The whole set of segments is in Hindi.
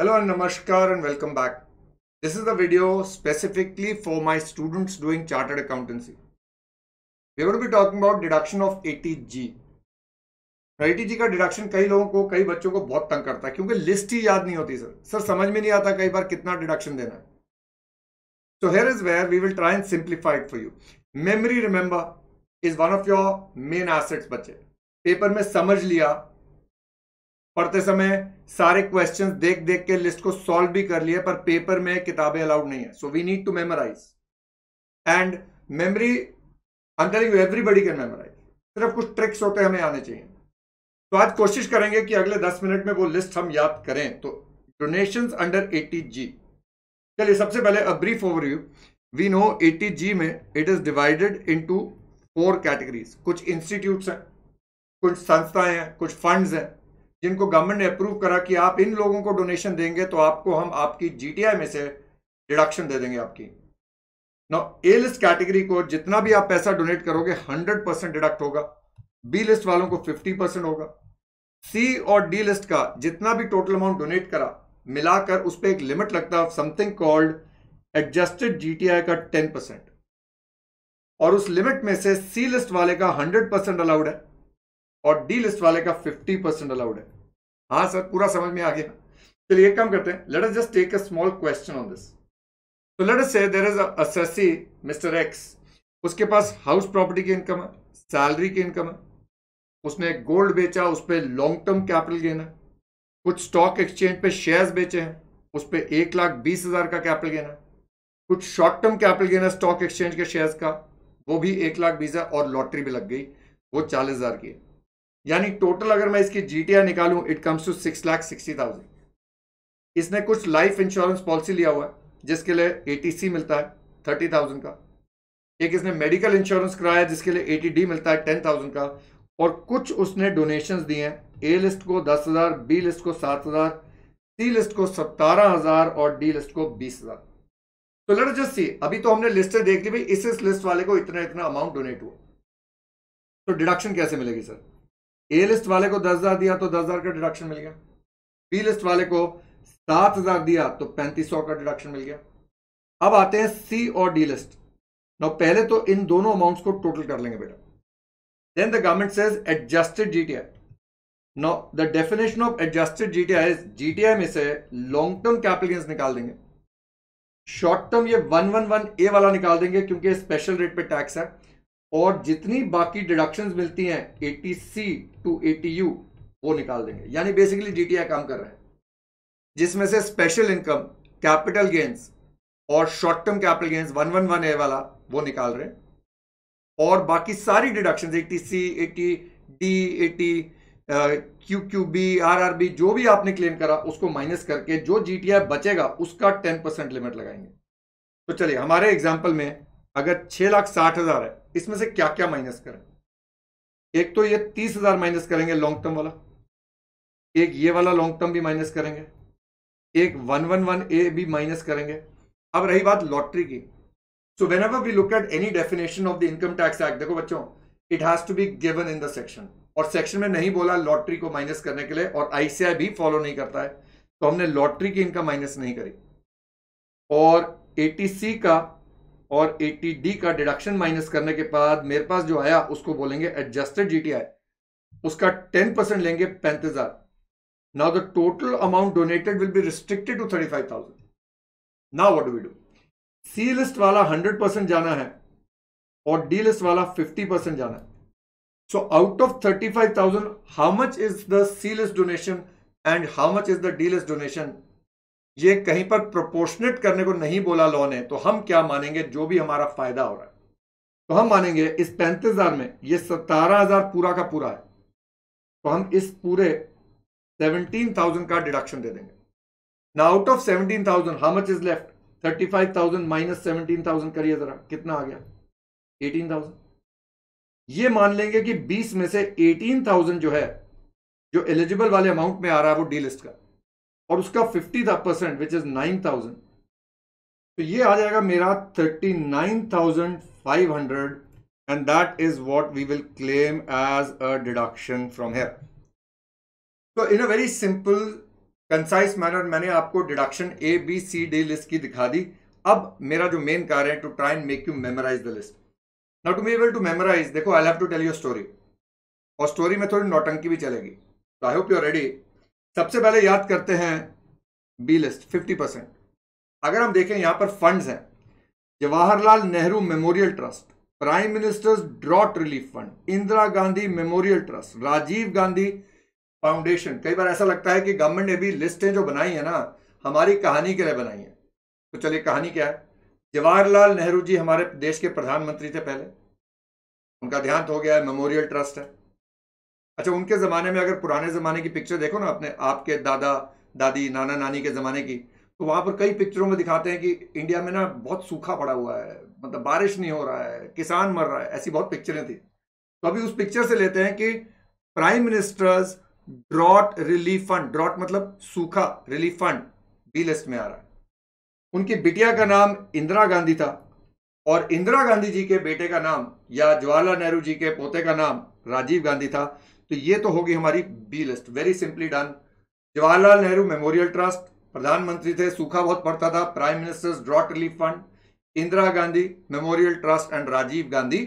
Hello and Namaskar and welcome back. This is the video specifically for my students doing chartered accountancy. We're going to be talking about deduction of 80G. 80G का डिडक्शन कई लोगों को कई बच्चों को बहुत तंग करता है क्योंकि लिस्ट ही याद नहीं होती सर सर समझ में नहीं आता कई बार कितना डिडक्शन देना है so here is where we will try and simplified for you memory remember is one of your main assets बच्चे पेपर में समझ लिया पढ़ते समय सारे क्वेश्चंस देख देख के लिस्ट को सॉल्व भी कर लिए पर पेपर में किताबें अलाउड नहीं है so we need to memorize and memory I you everybody can memorize सिर्फ कुछ ट्रिक्स होते हमें आने चाहिए तो आज कोशिश करेंगे कि अगले दस मिनट में वो लिस्ट हम याद करें तो डोनेशन अंडर एटी जी चलिए सबसे पहले a brief over you we know eighty G में it is divided in four categories कुछ इंस्टीट्यूट हैं कुछ संस्थाएं हैं कुछ फंड्स हैं जिनको गवर्नमेंट ने अप्रूव करा कि आप इन लोगों को डोनेशन देंगे तो आपको हम आपकी जीटीआई में से डिडक्शन दे देंगे आपकी नो ए लिस्ट कैटेगरी को जितना भी आप पैसा डोनेट करोगे हंड्रेड परसेंट डिडक्ट होगा बी लिस्ट वालों को फिफ्टी परसेंट होगा सी और डी लिस्ट का जितना भी टोटल अमाउंट डोनेट करा मिलाकर उस पर एक लिमिट लगता है समथिंग कॉल्ड एडजस्टेड जीटीआई का टेन परसेंट और उस लिमिट में से सी लिस्ट वाले का हंड्रेड परसेंट अलाउड है और डी लिस्ट वाले का 50 परसेंट अलाउड है हाँ सर पूरा समझ में आ गया चलिए एक काम करते हैं let us just take a small question on this तो let us say there is assessee mister X उसके पास हाउस प्रॉपर्टी की इनकम है सैलरी की इनकम है उसने गोल्ड बेचा उस पर लॉन्ग टर्म कैपिटल गेन है कुछ स्टॉक एक्सचेंज पे शेयर्स बेचे हैं उस पर एक लाख बीस हजार का कैपिटल गेन है कुछ शॉर्ट टर्म कैपिटल गेन है स्टॉक एक्सचेंज के शेयर्स का वो भी एक लाख बीस हजार और लॉटरी भी लग गई वो चालीस हजार की है यानी टोटल अगर मैं इसकी जीटीआर निकालूं it comes to six lakh sixty thousand इसने कुछ लाइफ इंश्योरेंस पॉलिसी लिया हुआ है जिसके लिए एटीसी मिलता है थर्टी थाउजेंड का एक इसने मेडिकल इंश्योरेंस कराया जिसके लिए एटी डी मिलता है टेन थाउजेंड का और कुछ उसने डोनेशन दिए हैं ए लिस्ट को दस हज़ार बी लिस्ट को सात हज़ार सी लिस्ट को सत्तारह हज़ार और डी लिस्ट को बीस हज़ार तो लड़ जस्ट सी अभी तो हमने लिस्टें देख ली भाई इस इस लिस्ट वाले को इतना इतना अमाउंट डोनेट हुआ तो डिडक्शन कैसे मिलेगी सर ए लिस्ट वाले को दस हजार दिया तो दस हजार का डिडक्शन मिल गया बी लिस्ट वाले को सात हजार दिया तो पैंतीस सौ का डिडक्शन मिल गया अब आते हैं सी और डी लिस्ट ना पहले तो इन दोनों अमाउंट्स को टोटल कर लेंगे बेटा then the government says adjusted GTI know the definition of adjusted GTI GTI में से लॉन्ग टर्म कैपिटल गेंस निकाल देंगे शॉर्ट टर्म ये वन वन वन ए वाला निकाल देंगे क्योंकि स्पेशल रेट पे टैक्स है और जितनी बाकी डिडक्शन मिलती हैं eighty C to eighty U वो निकाल देंगे यानी बेसिकली आई काम कर रहे हैं जिसमें से स्पेशल इनकम कैपिटल गेंस और short term capital gains one one one A वाला वो निकाल रहे हैं और बाकी सारी deduction T C T D eighty Q Q B R R B जो भी आपने क्लेम करा उसको माइनस करके जो आई बचेगा उसका टेन परसेंट लिमिट लगाएंगे तो चलिए हमारे एग्जाम्पल में अगर छह लाख साठ हजार है इसमें से क्या क्या माइनस करें एक तो ये तीस हजार माइनस करेंगे लॉन्ग टर्म वाला एक ये वाला लॉन्ग टर्म भी माइनस करेंगे एक वन वन वन ए भी माइनस करेंगे अब रही बात लॉटरी की so whenever we look at any definition of the income tax act देखो बच्चों it has to be given in the section और सेक्शन में नहीं बोला लॉटरी को माइनस करने के लिए और आईसीआई भी फॉलो नहीं करता है तो हमने लॉटरी की इनकम माइनस नहीं करी और एटीसी का और 80D का डिडक्शन माइनस करने के बाद मेरे पास जो आया उसको बोलेंगे एडजस्टेड जीटीआई उसका 10 परसेंट लेंगे पैंतीस हजार now the total amount donated will be restricted to thirty five thousand now what we do C list वाला हंड्रेड परसेंट जाना है और डी लिस्ट वाला फिफ्टी परसेंट जाना है so out of thirty five thousand how much is the C list donation and how much is the D list donation ये कहीं पर प्रोपोर्शनेट करने को नहीं बोला लॉ ने तो हम क्या मानेंगे जो भी हमारा फायदा हो रहा है तो हम मानेंगे इस पैंतीस हजार में ये सतारह हजार पूरा का पूरा है तो हम इस पूरे सेवनटीन थाउजेंड का डिडक्शन दे देंगे ना out of seventeen thousand how much is left thirty five thousand minus seventeen thousand करिए जरा कितना आ गया एटीन थाउजेंड ये मान लेंगे कि बीस में से एटीन थाउजेंड जो है जो एलिजिबल वाले अमाउंट में आ रहा है वो डीलिस्ट का और उसका fifty percent which is nine thousand तो ये आ जाएगा मेरा thirty nine thousand five hundred and that is what we will claim as a deduction from here तो in a very simple concise manner मैंने आपको deduction A B C D list की दिखा दी अब मेरा जो मेन कार्य है to try and make you memorize the list now to be able to memorise देखो I have to tell your story और स्टोरी में थोड़ी नौटंकी भी चलेगी तो आई होप यू रेडी सबसे पहले याद करते हैं बी लिस्ट फिफ्टी परसेंट अगर हम देखें यहां पर फंड्स हैं Jawaharlal Nehru memorial trust prime minister's drought relief fund Indira Gandhi memorial trust Rajiv Gandhi foundation कई बार ऐसा लगता है कि गवर्नमेंट ने भी लिस्टें जो बनाई है ना हमारी कहानी के लिए बनाई है तो चलिए कहानी क्या है जवाहरलाल नेहरू जी हमारे देश के प्रधानमंत्री थे पहले उनका ध्यान हो गया है मेमोरियल ट्रस्ट है अच्छा उनके ज़माने में अगर पुराने ज़माने की पिक्चर देखो ना अपने आपके दादा दादी नाना नानी के ज़माने की तो वहाँ पर कई पिक्चरों में दिखाते हैं कि इंडिया में ना बहुत सूखा पड़ा हुआ है मतलब बारिश नहीं हो रहा है किसान मर रहा है ऐसी बहुत पिक्चरें थी तो अभी उस पिक्चर से लेते हैं कि prime minister's drought relief fund drought मतलब सूखा रिलीफ फंड बी लिस्ट में आ रहा है उनकी बिटिया का नाम इंदिरा गांधी था और इंदिरा गांधी जी के बेटे का नाम या जवाहरलाल नेहरू जी के पोते का नाम राजीव गांधी था तो ये तो होगी हमारी B list very simply done Jawaharlal Nehru memorial trust प्रधानमंत्री थे सूखा बहुत पड़ता था prime minister's drought relief fund Indira Gandhi memorial trust and Rajiv Gandhi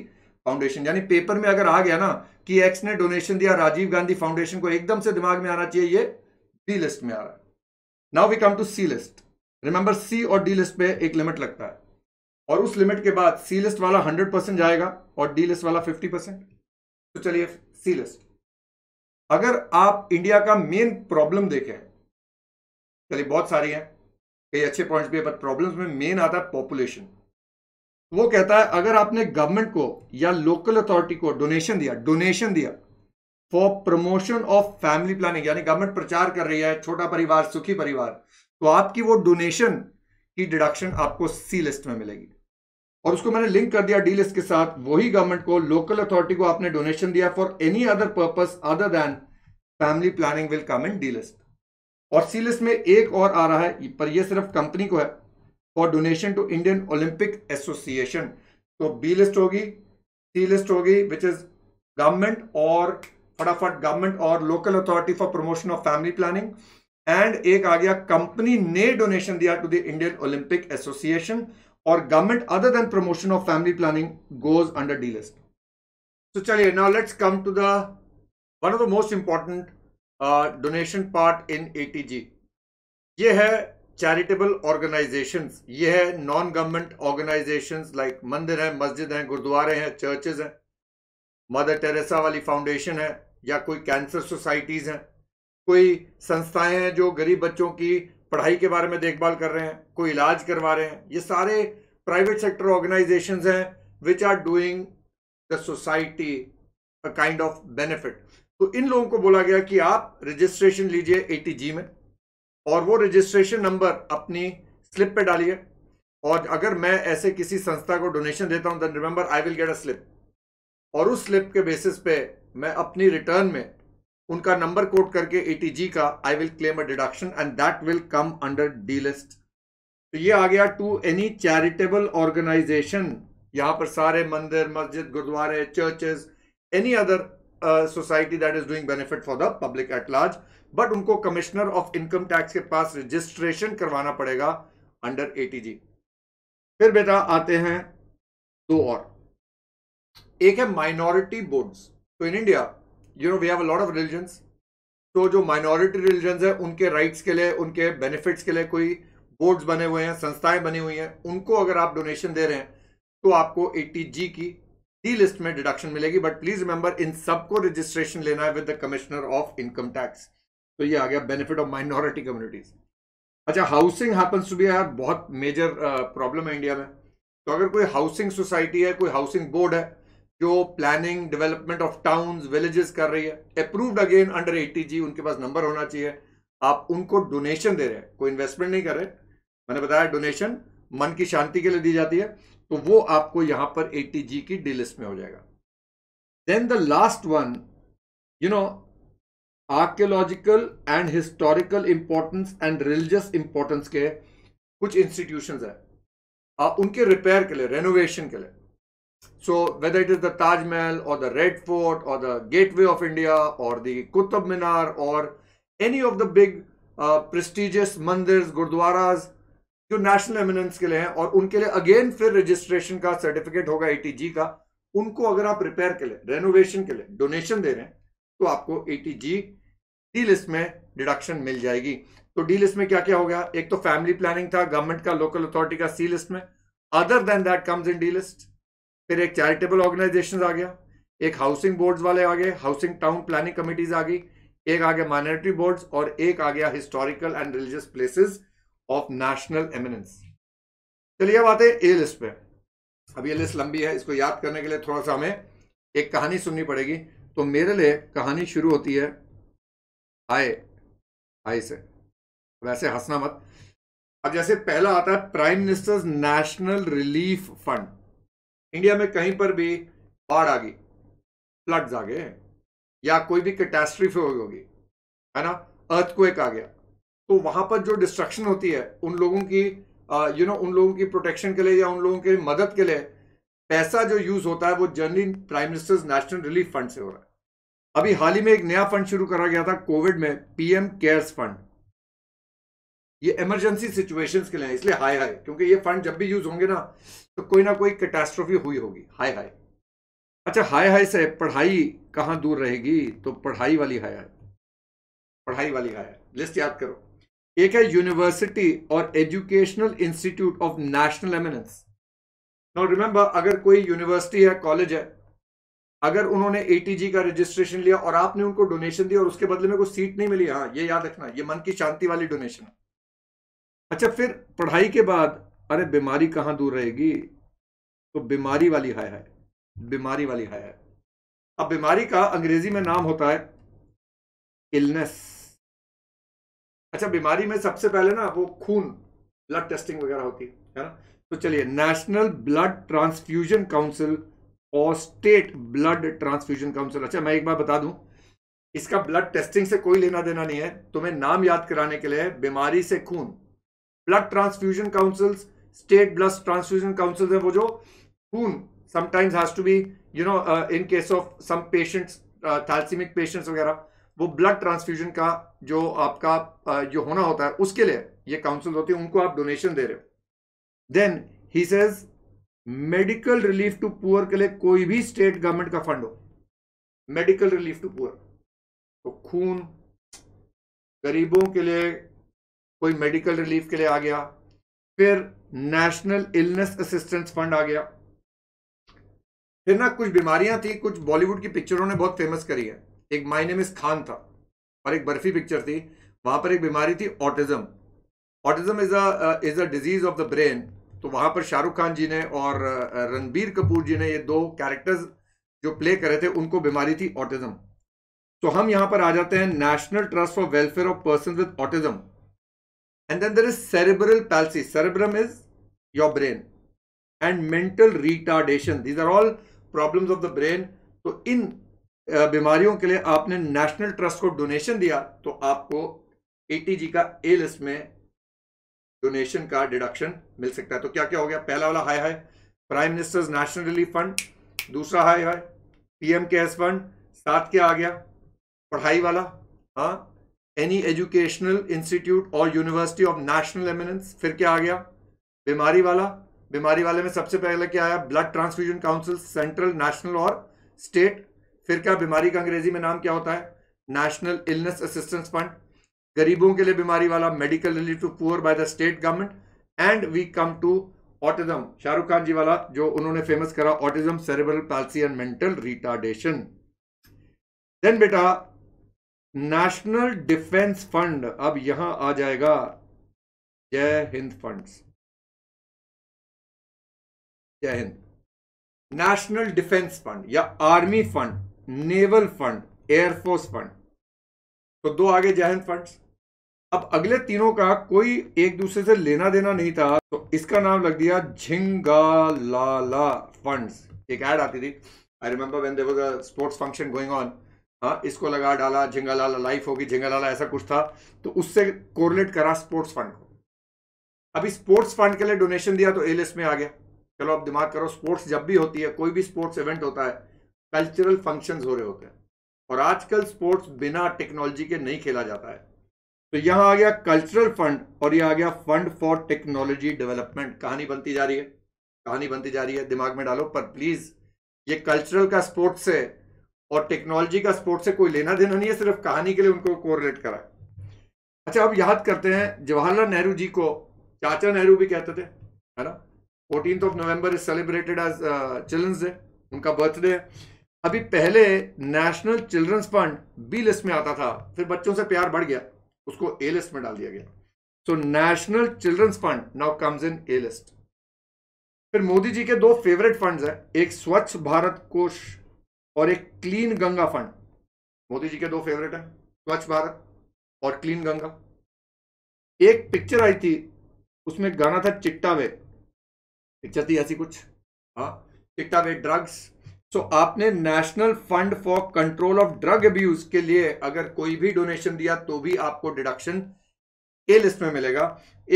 foundation यानी पेपर में अगर आ गया ना कि एक्स ने डोनेशन दिया राजीव गांधी फाउंडेशन को एकदम से दिमाग में आना चाहिए ये बी लिस्ट में आ रहा है now we come to C list remember C और डी लिस्ट पे एक लिमिट लगता है और उस लिमिट के बाद सी लिस्ट वाला हंड्रेड परसेंट जाएगा और डी लिस्ट वाला फिफ्टी परसेंट तो चलिए सी लिस्ट अगर आप इंडिया का मेन प्रॉब्लम देखें चलिए बहुत सारी हैं कई अच्छे पॉइंट्स भी है बट प्रॉब्लम्स में मेन आता है पॉपुलेशन तो वो कहता है अगर आपने गवर्नमेंट को या लोकल अथॉरिटी को डोनेशन दिया डोनेशन दिया for promotion of family planning यानी गवर्नमेंट प्रचार कर रही है छोटा परिवार सुखी परिवार तो आपकी वो डोनेशन की डिडक्शन आपको सी लिस्ट में मिलेगी और उसको मैंने लिंक कर दिया डी लिस्ट के साथ वही गवर्नमेंट को लोकल अथॉरिटी को आपने डोनेशन दिया for any other purpose other than family planning will come in D list और सी लिस्ट में एक और आ रहा है पर यह सिर्फ कंपनी को है for donation to Indian Olympic association तो बी लिस्ट होगी सी लिस्ट होगी विच इज गवर्नमेंट और फटाफट गवर्नमेंट और local authority for promotion of family planning and एक आ गया कंपनी ने डोनेशन दिया to the Indian Olympic association और government other than promotion of family planning goes under D list तो चलिए now let's come to the one of the most important donation part in eighty G है चैरिटेबल ऑर्गेनाइजेशन ये है नॉन गवर्नमेंट ऑर्गेनाइजेशन लाइक मंदिर है मस्जिद हैं गुरुद्वारे हैं चर्चेज हैं मदर टेरेसा वाली फाउंडेशन है या कोई कैंसर सोसाइटीज़ हैं कोई संस्थाएं हैं जो गरीब बच्चों की पढ़ाई के बारे में देखभाल कर रहे हैं कोई इलाज करवा रहे हैं ये सारे प्राइवेट सेक्टर ऑर्गेनाइजेशन हैं which are doing the society a kind of benefit तो इन लोगों को बोला गया कि आप रजिस्ट्रेशन लीजिए ए में और वो रजिस्ट्रेशन नंबर अपनी स्लिप पे डालिए और अगर मैं ऐसे किसी संस्था को डोनेशन देता हूं then remember I will get a slip और उस स्लिप के बेसिस पे मैं अपनी रिटर्न में उनका नंबर कोट करके eighty G I will claim a deduction and that will come under D list तो ये आ गया टू एनी चैरिटेबल ऑर्गेनाइजेशन यहाँ पर सारे मंदिर मस्जिद गुरुद्वारे churches any other society that is doing benefit for the public at large but उनको कमिश्नर ऑफ इनकम टैक्स के पास रजिस्ट्रेशन करवाना पड़ेगा अंडर एटीजी फिर बेटा आते हैं दो और एक है माइनॉरिटी बोर्ड्स तो in India you know we have a lot of religions तो जो माइनॉरिटी रिलीजन है उनके राइट्स के लिए उनके बेनिफिट्स के लिए कोई बोर्ड्स बने हुए हैं संस्थाएं बनी हुई हैं उनको अगर आप डोनेशन दे रहे हैं तो आपको एट्टी जी की डी लिस्ट में डिडक्शन मिलेगी बट प्लीज रिमेंबर इन सबको रजिस्ट्रेशन लेना है with the commissioner of income tax तो ये आ गया बेनिफिट ऑफ माइनॉरिटी कम्युनिटीज अच्छा हाउसिंग हैपन्स टू बी यार बहुत मेजर प्रॉब्लम uh, है इंडिया में तो अगर कोई हाउसिंग सोसाइटी है कोई हाउसिंग बोर्ड है जो planning development of town villages कर रही है अप्रूव्ड अगेन अंडर एटीजी उनके पास नंबर होना चाहिए आप उनको डोनेशन दे रहे हैं कोई इन्वेस्टमेंट नहीं कर रहे मैंने बताया डोनेशन मन की शांति के लिए दी जाती है तो वो आपको यहां पर एटीजी की डी लिस्ट में हो जाएगा then the last one you know archaeological and historical importance and religious importance के कुछ इंस्टीट्यूशन है आ, उनके रिपेयर के लिए रेनोवेशन के लिए So whether it is the Taj Mahal or the Red Fort or the Gateway of India or the Qutb Minar or any of the big uh, prestigious mandirs, gurdwaras, जो नेशनल एमिनेंस के लिए हैं और उनके लिए अगेन फिर रजिस्ट्रेशन का सर्टिफिकेट होगा एटीजी का उनको अगर आप रिपेयर के लिए रेनोवेशन के लिए डोनेशन दे रहे हैं तो आपको एटीजी डी लिस्ट में डिडक्शन मिल जाएगी तो डी लिस्ट में क्या क्या हो गया एक तो फैमिली प्लानिंग था गवर्नमेंट का लोकल अथॉरिटी का सी लिस्ट में other than that comes in D list फिर एक चैरिटेबल ऑर्गेनाइजेशन आ गया एक हाउसिंग बोर्ड वाले आ गए हाउसिंग टाउन प्लानिंग कमिटीज आ गई एक आ गया माइनॉरिटी बोर्ड और एक आ गया historical and religious places of national eminence चलिए अब आते हैं ए लिस्ट पे अब ये लिस्ट लंबी है इसको याद करने के लिए थोड़ा सा हमें एक कहानी सुननी पड़ेगी तो मेरे लिए कहानी शुरू होती है आए आए से वैसे हंसना मत अब जैसे पहला आता है prime minister's national relief fund India में कहीं पर भी बाढ़ आ गई फ्लड्स आ गए या कोई भी कैटेस्ट्रीफी होगी है ना अर्थक्वेक आ गया तो वहां पर जो डिस्ट्रक्शन होती है उन लोगों की यू नो उन लोगों की प्रोटेक्शन के लिए या उन लोगों की मदद के लिए पैसा जो यूज होता है वो generally prime minister's national relief fund से हो रहा है अभी हाल ही में एक नया फंड शुरू करा गया था कोविड में पीएम केयर्स फंड ये इमरजेंसी सिचुएशंस के लिए इसलिए हाई हाई क्योंकि ये फंड जब भी यूज होंगे ना तो कोई ना कोई कैटास्ट्रोफी हुई होगी हाई हाई अच्छा हाई हाई से पढ़ाई कहाँ दूर रहेगी तो पढ़ाई वाली हाई हाई पढ़ाई वाली हाई लिस्ट याद करो एक है यूनिवर्सिटी और educational institute of national eminence now remember अगर कोई यूनिवर्सिटी है कॉलेज है अगर उन्होंने ए का रजिस्ट्रेशन लिया और आपने उनको डोनेशन दिया और उसके बदले में कोई सीट नहीं मिली हाँ ये याद रखना ये मन की शांति वाली डोनेशन है अच्छा फिर पढ़ाई के बाद अरे बीमारी कहाँ दूर रहेगी तो बीमारी वाली हाय है बीमारी वाली हाय है अब बीमारी का अंग्रेजी में नाम होता है इलनेस अच्छा बीमारी में सबसे पहले ना वो खून ब्लड टेस्टिंग वगैरह होती है ना तो चलिए नेशनल ब्लड ट्रांसफ्यूजन काउंसिल और स्टेट ब्लड ट्रांसफ्यूजन काउंसिल अच्छा मैं एक बार बता दूं इसका ब्लड टेस्टिंग से कोई लेना देना नहीं है तुम्हें नाम याद कराने के लिए बीमारी से खून blood transfusion councils state blood transfusion councils है वो जो खून sometimes has to be you know in case of some patients thalassemic patients वगैरह वो ब्लड ट्रांसफ्यूजन का जो आपका uh, जो होना होता है उसके लिए ये काउंसिल होती है उनको आप डोनेशन दे रहे हो then he says medical relief to poor के लिए कोई भी स्टेट गवर्नमेंट का फंड हो मेडिकल रिलीफ टू पुअर तो खून गरीबों के लिए कोई मेडिकल रिलीफ के लिए आ गया फिर नेशनल इलनेस असिस्टेंस फंड आ गया फिर ना कुछ बीमारियां थी कुछ बॉलीवुड की पिक्चरों ने बहुत फेमस करी है एक मायने मिस खान था और एक बर्फी पिक्चर थी वहां पर एक बीमारी थी autism autism is a is a disease of the brain तो वहां पर शाहरुख खान जी ने और रणबीर कपूर जी ने ये दो कैरेक्टर्स जो प्ले करे थे उनको बीमारी थी ऑटिज्म तो हम यहां पर आ जाते हैं national trust for welfare of person with autism And then there is cerebral palsy. Cerebrum is your brain. And mental retardation. These are all problems of the brain तो इन बीमारियों के लिए आपने नेशनल ट्रस्ट को डोनेशन दिया तो आपको एटीजी का ए लिस्ट में डोनेशन का डिडक्शन मिल सकता है तो क्या क्या हो गया पहला वाला हाई हाई prime minister's national relief fund दूसरा हाई हाई पीएम केयर्स फंड साथ क्या आ गया पढ़ाई वाला हाँ एनी एजुकेशनल इंस्टीट्यूट और यूनिवर्सिटी ऑफ नेशनल एमिनेंस फिर क्या आ गया बीमारी वाला बीमारी वाले में सबसे पहले क्या आया blood transfusion council central national और स्टेट फिर क्या बीमारी का अंग्रेजी में नाम क्या होता है नेशनल इलनेस असिस्टेंस फंड गरीबों के लिए बीमारी वाला medical relief to poor by the state government and we come to autism Shahrukh Khan ji वाला जो उन्होंने फेमस करा autism cerebral palsy and mental retardation then बेटा नेशनल डिफेंस फंड अब यहां आ जाएगा Jai Hind funds Jai Hind national defence fund या army fund naval fund air force fund तो दो आगे जय हिंद फंड्स अब अगले तीनों का कोई एक दूसरे से लेना देना नहीं था तो इसका नाम लग दिया लाला फंड्स एक ऐड आती थी I remember when there was a sports function going on हाँ इसको लगा डाला झिंगालाला लाइफ होगी झिंगालाला ऐसा कुछ था तो उससे कोरिलेट करा स्पोर्ट्स फंड को अभी स्पोर्ट्स फंड के लिए डोनेशन दिया तो ए लिस्ट में आ गया चलो आप दिमाग करो स्पोर्ट्स जब भी होती है कोई भी स्पोर्ट्स इवेंट होता है कल्चरल फंक्शन हो रहे होते हैं और आजकल स्पोर्ट्स बिना टेक्नोलॉजी के नहीं खेला जाता है तो यहां आ गया कल्चरल फंड और यह आ गया फंड फॉर टेक्नोलॉजी डेवलपमेंट कहानी बनती जा रही है कहानी बनती जा रही है दिमाग में डालो पर प्लीज ये कल्चरल का स्पोर्ट्स से और टेक्नोलॉजी का स्पोर्ट से कोई लेना देना नहीं है सिर्फ कहानी के लिए उनको कोरिलेट करा अच्छा अब याद करते हैं जवाहरलाल नेहरू जी को चाचा नेहरू भी कहते थे है ना fourteen of November is celebrated as children's day उनका बर्थडे है अभी पहले national children's fund B list में आता था फिर बच्चों से प्यार बढ़ गया उसको ए लिस्ट में डाल दिया गया so national children's fund now comes in A list फिर मोदी जी के दो फेवरेट फंड्स हैं एक स्वच्छ भारत कोष और एक क्लीन गंगा फंड मोदी जी के दो फेवरेट हैं स्वच्छ भारत और क्लीन गंगा एक पिक्चर आई थी उसमें गाना था चिट्टा वे पिक्चर थी ऐसी कुछ हाँ Chitta Ve drugs so so, आपने national fund for control of drug abuse के लिए अगर कोई भी डोनेशन दिया तो भी आपको डिडक्शन ए लिस्ट में मिलेगा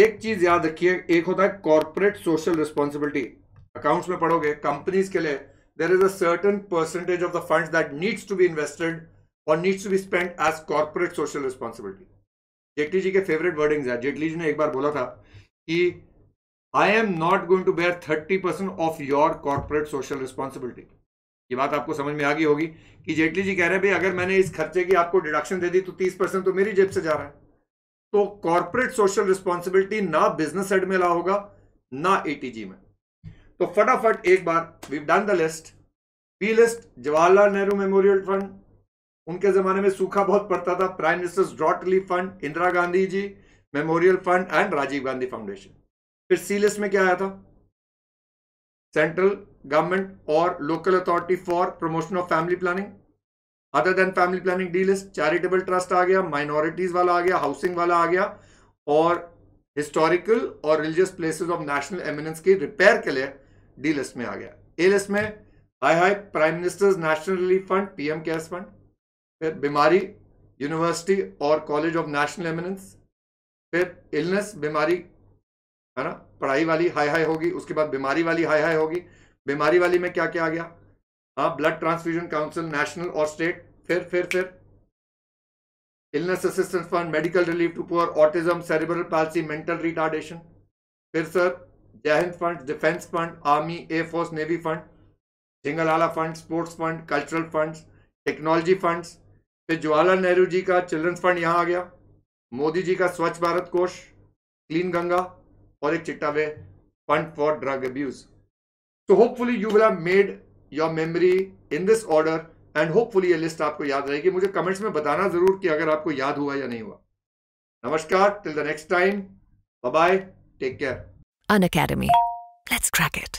एक चीज याद रखिए एक होता है कॉरपोरेट सोशल रिस्पॉन्सिबिलिटी अकाउंट्स में पढ़ोगे कंपनीज के लिए there is a certain percentage of the funds that needs to be invested और needs to be spend as corporate social responsibility Jaitley ji के फेवरेट वर्डिंग्स है जेटली जी ने एक बार बोला था कि I am not going to bear thirty percent of your corporate social responsibility ये बात आपको समझ में आ गई होगी कि जेटली जी कह रहे हैं भाई अगर मैंने इस खर्चे की आपको डिडक्शन दे दी तो तीस परसेंट तो मेरी जेब से जा रहा है तो कॉर्पोरेट सोशल रिस्पॉन्सिबिलिटी ना बिजनेस हेड में ला होगा ना एटीजी में तो फटाफट एक बार we done the list P list Jawaharlal Nehru memorial fund उनके जमाने में सूखा बहुत पड़ता था prime minister's drought relief fund Indira Gandhi ji memorial fund and Rajiv Gandhi foundation फिर सी लिस्ट में क्या आया था सेंट्रल गवर्नमेंट और local authority for promotion of family planning other than family planning D list charitable trust आ गया माइनॉरिटीज वाला आ गया हाउसिंग वाला आ गया और हिस्टोरिकल और religious places of national eminence की रिपेयर के लिए डी लिस्ट में आ गया ए लिस्ट में हाई हाई prime minister's national relief fund PM CARES fund फिर बीमारी यूनिवर्सिटी और कॉलेज ऑफ नेशनल एमिनेंस फिर इलनेस बीमारी है ना पढ़ाई वाली हाई हाई होगी उसके बाद बीमारी वाली हाई हाई होगी बीमारी वाली में क्या क्या आ गया हाँ ब्लड ट्रांसफ्यूजन काउंसिल नेशनल और स्टेट फिर फिर फिर illness assistance fund medical relief to poor autism cerebral palsy mental retardation फिर sir Jai Hind fund defence fund army air force navy fund जिंगलाला fund sports fund cultural funds technology funds फिर जवाहरलाल नेहरू जी का चिल्ड्रंस फंड यहाँ आ गया मोदी जी का स्वच्छ भारत कोष क्लीन गंगा और एक Chitta Ve fund for drug abuse तो hopefully you will have made your memory in this order and hopefully ये लिस्ट आपको याद रहेगी मुझे कमेंट्स में बताना जरूर कि अगर आपको याद हुआ या नहीं हुआ नमस्कार till the next time bye take care An Academy. Let's crack it.